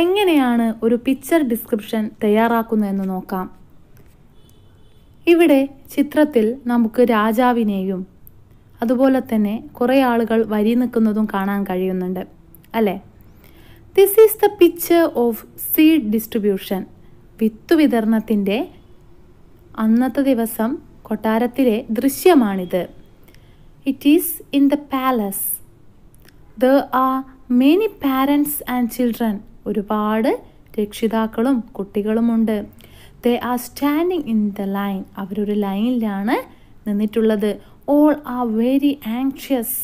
എങ്ങനെയാണ് ഒരു picture description തയ്യാറാക്കുന്നതെന്ന് നോക്കാം ഇവിടെ ചിത്രത്തിൽ നമുക്ക് രാജാവിനെയും അതുപോലെ തന്നെ കുറേ ആളുകൾ വരി നിൽക്കുന്നതും കാണാൻ കഴിയുന്നുണ്ട് അല്ലേ this is the picture of seed distribution വിത്തു വിതരണത്തിൻ്റെ അന്നത്തെ ദിവസം കൊട്ടാരത്തിലെ ദൃശ്യമാണിത് it is in the palace there are many parents and children ഒരുപാട് രക്ഷിതാക്കളും കുട്ടികളുമുണ്ട് they are standing in the line അവരൊരു ലൈനിലാണ് നിന്നിട്ടുള്ളത് ഓൾ ആർ വെരി ആങ്ഷ്യസ്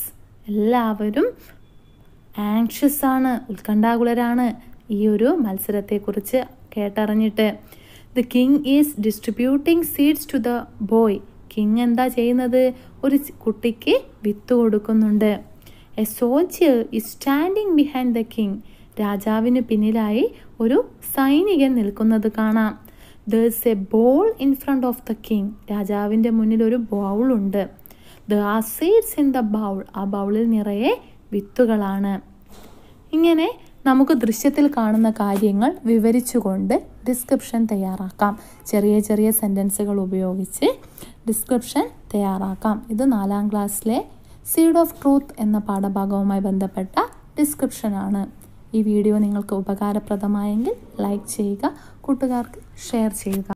എല്ലാവരും ആങ്ഷ്യസ് ആണ് ഉത്കണ്ഠാകുലരാണ് ഈ ഒരു മത്സരത്തെക്കുറിച്ച് കേട്ടറിഞ്ഞിട്ട് the king is distributing seeds to the boy king എന്താ ചെയ്യുന്നത് ഒരു കുട്ടിക്ക് വിത്ത് കൊടുക്കുന്നുണ്ട് എ സോച്ച് is standing behind the king രാജാവിന് പിന്നിലായി ഒരു സൈനികൻ നിൽക്കുന്നത് കാണാം is a bowl in front of the king രാജാവിൻ്റെ മുന്നിൽ ഒരു ബൗൾ ഉണ്ട് there are seeds in the bowl ആ ബൗളിൽ നിറയെ വിത്തുകളാണ് ഇങ്ങനെ നമുക്ക് ദൃശ്യത്തിൽ കാണുന്ന കാര്യങ്ങൾ വിവരിച്ചുകൊണ്ട് ഡിസ്ക്രിപ്ഷൻ തയ്യാറാക്കാം ചെറിയ ചെറിയ സെൻറ്റൻസുകൾ ഉപയോഗിച്ച് ഡിസ്ക്രിപ്ഷൻ തയ്യാറാക്കാം ഇത് നാലാം ക്ലാസ്സിലെ സീഡ് ഓഫ് ട്രൂത്ത് എന്ന പാഠഭാഗവുമായി ബന്ധപ്പെട്ട ഡിസ്ക്രിപ്ഷനാണ് ഈ വീഡിയോ നിങ്ങൾക്ക് ഉപകാരപ്രദമായെങ്കിൽ ലൈക്ക് ചെയ്യുക കൂട്ടുകാർക്ക് ഷെയർ ചെയ്യുക